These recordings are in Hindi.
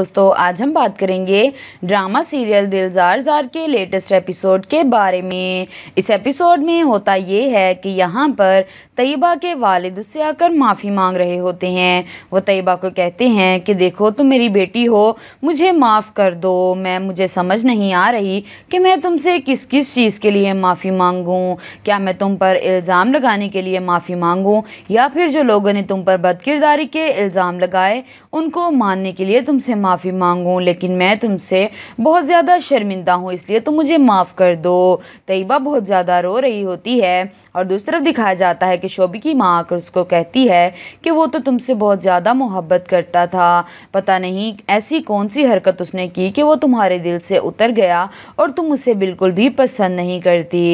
दोस्तों आज हम बात करेंगे ड्रामा सीरियल दिलजार जार के लेटेस्ट एपिसोड के बारे में इस एपिसोड में होता ये है कि यहाँ पर तयबा के वालिद उससे आकर माफ़ी मांग रहे होते हैं वो तयबा को कहते हैं कि देखो तुम मेरी बेटी हो मुझे माफ़ कर दो मैं मुझे समझ नहीं आ रही कि मैं तुमसे किस किस चीज़ के लिए माफ़ी मांगूँ क्या मैं तुम पर इल्ज़ाम लगाने के लिए माफ़ी मांगूँ या फिर जो लोगों ने तुम पर बदकिरदारी के इल्ज़ाम लगाए उनको मानने के लिए तुमसे माफ़ी मांगूँ लेकिन मैं तुमसे बहुत ज़्यादा शर्मिंदा हूँ इसलिए तुम मुझे माफ़ कर दो तयबा बहुत ज़्यादा रो रही होती है और दूसरी तरफ दिखाया जाता है कि शोबी की माँ आकर उसको कहती है कि वो तो तुमसे बहुत ज़्यादा मोहब्बत करता था पता नहीं ऐसी कौन सी हरकत उसने की कि वो तुम्हारे दिल से उतर गया और तुम उसे बिल्कुल भी पसंद नहीं करती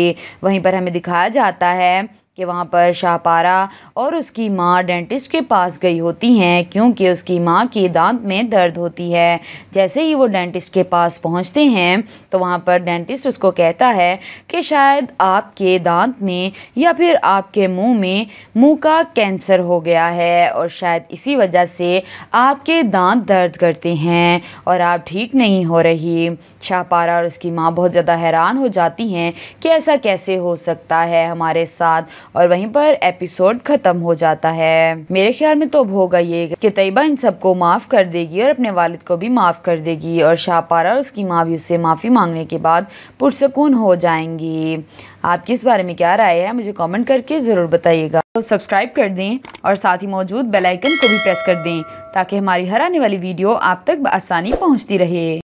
वहीं पर हमें दिखाया जाता है कि वहाँ पर शाहपारा और उसकी माँ डेंटिस्ट के पास गई होती हैं क्योंकि उसकी माँ के दांत में दर्द होती है जैसे ही वो डेंटिस्ट के पास पहुँचते हैं तो वहाँ पर डेंटिस्ट उसको कहता है कि शायद आपके दांत में या फिर आपके मुंह में मुंह का कैंसर हो गया है और शायद इसी वजह से आपके दांत दर्द करते हैं और आप ठीक नहीं हो रही शाहपारा और उसकी माँ बहुत ज़्यादा हैरान हो जाती हैं कि ऐसा कैसे हो सकता है हमारे साथ और वहीं पर एपिसोड खत्म हो जाता है मेरे ख्याल में तो अब होगा ये कि तैयबा इन सबको माफ़ कर देगी और अपने वालिद को भी माफ़ कर देगी और शाहपारा और उसकी माँ भी उससे माफ़ी मांगने के बाद पुरसकून हो जाएंगी आपकी इस बारे में क्या राय है मुझे कमेंट करके ज़रूर बताइएगा तो सब्सक्राइब कर दें और साथ ही मौजूद बेल आइकन को भी प्रेस कर दें ताकि हमारी हर आने वाली वीडियो आप तक आसानी पहुंचती रहे